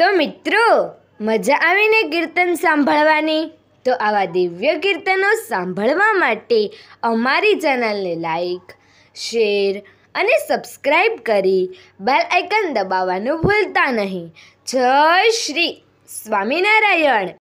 તો મિત્રો મજા આવીને કીર્તન સાંભળવાની તો આવા દિવ્ય કીર્તનો સાંભળવા માટે અમારી ચેનલને લાઈક શેર અને સબસ્ક્રાઈબ કરી બેલ આઇકન દબાવવાનું ભૂલતા નહીં જય શ્રી સ્વામિનારાયણ